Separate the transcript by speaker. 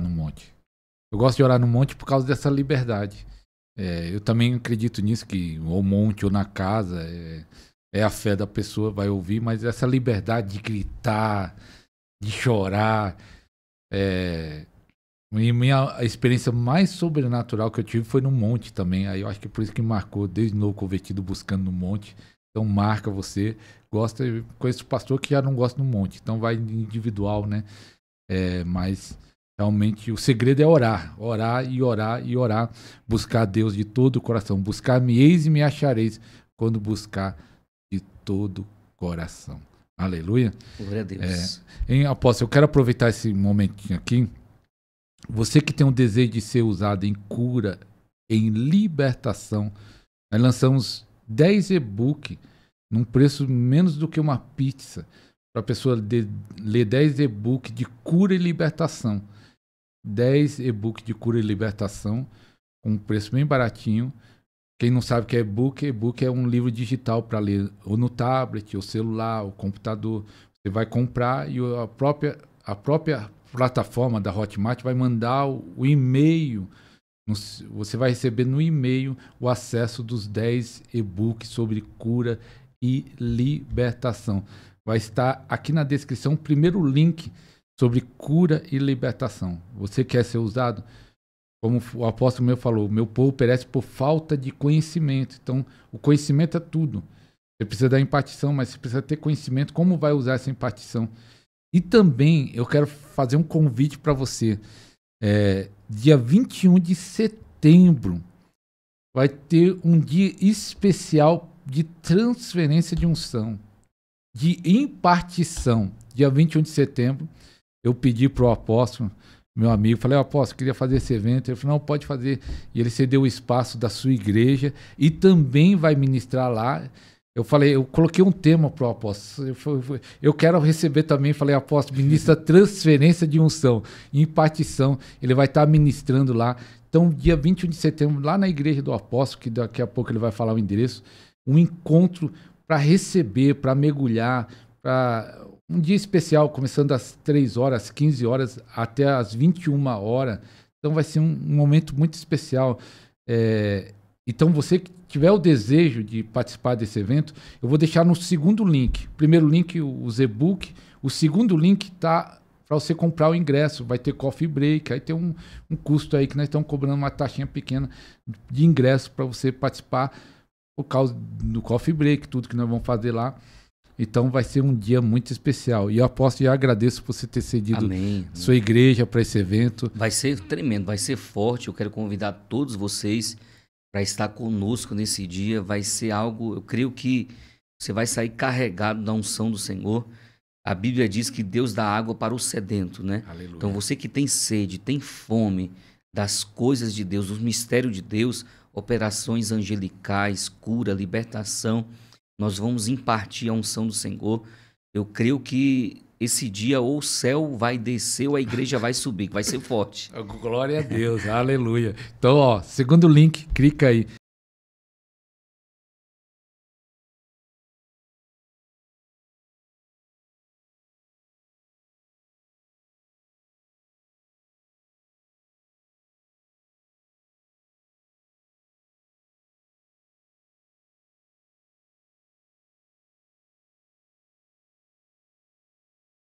Speaker 1: no monte. Eu gosto de orar no monte por causa dessa liberdade. É, eu também acredito nisso, que ou monte ou na casa, é, é, a fé da pessoa, vai ouvir, mas essa liberdade de gritar, de chorar. É, e minha experiência mais sobrenatural que eu tive foi no monte também. Aí eu acho que é por isso que marcou, desde novo convertido, buscando no monte. Então marca você, gosta, conheço pastor que já não gosta no monte, então vai individual, né? É, mas Realmente o segredo é orar, orar e orar e orar, buscar Deus de todo o coração, buscar-me-eis e me achareis quando buscar de todo o coração. Aleluia. Glória a Deus. É, em apóstolo, eu quero aproveitar esse momentinho aqui. Você que tem um desejo de ser usado em cura, em libertação, nós lançamos 10 e-book num preço menos do que uma pizza para a pessoa de, ler 10 e-book de cura e libertação. 10 e-book de cura e libertação, com um preço bem baratinho. Quem não sabe o que é e-book, e-book é um livro digital para ler ou no tablet, ou celular, ou computador. Você vai comprar e a própria, a própria plataforma da Hotmart vai mandar o, o e-mail. você vai receber no e-mail o acesso dos 10 e-books sobre cura e libertação. Vai estar aqui na descrição o primeiro link sobre cura e libertação. Você quer ser usado? Como o apóstolo meu falou, meu povo perece por falta de conhecimento. Então, o conhecimento é tudo. Você precisa da impartição, mas você precisa ter conhecimento como vai usar essa impartição. E também eu quero fazer um convite para você. É, dia 21 de setembro vai ter um dia especial de transferência de unção, de impartição. Dia 21 de setembro eu pedi pro apóstolo, meu amigo, falei, apóstolo, queria fazer esse evento. Ele falou, não, pode fazer. E ele cedeu o espaço da sua igreja e também vai ministrar lá. Eu falei, eu coloquei um tema para o apóstolo. Eu, eu, quero receber também, falei, apóstolo, ministra transferência de unção, impartição. Ele vai estar tá ministrando lá. Então, dia 21 de setembro, lá na igreja do apóstolo, que daqui a pouco ele vai falar o endereço, um encontro para receber, para mergulhar, para um dia especial, começando às 3 horas, 15 horas, até às 21 horas. Então vai ser um, um momento muito especial. É, então você que tiver o desejo de participar desse evento, eu vou deixar no segundo link. Primeiro link, o e-book. O segundo link está para você comprar o ingresso. Vai ter coffee break, aí tem um, um custo aí que nós estamos cobrando uma taxinha pequena de ingresso para você participar por causa do coffee break, tudo que nós vamos fazer lá. Então vai ser um dia muito especial. E eu aposto e agradeço por você ter cedido Amém. sua igreja para esse evento.
Speaker 2: Vai ser tremendo, vai ser forte. Eu quero convidar todos vocês para estar conosco nesse dia. Vai ser algo, eu creio que você vai sair carregado da unção do Senhor. A Bíblia diz que Deus dá água para o sedento, né? Aleluia. Então você que tem sede, tem fome das coisas de Deus, dos mistérios de Deus, operações angelicais, cura, libertação nós vamos impartir a unção do Senhor. Eu creio que esse dia ou o céu vai descer ou a igreja vai subir, vai ser forte.
Speaker 1: Glória a Deus, aleluia. Então, ó, segundo link, clica aí.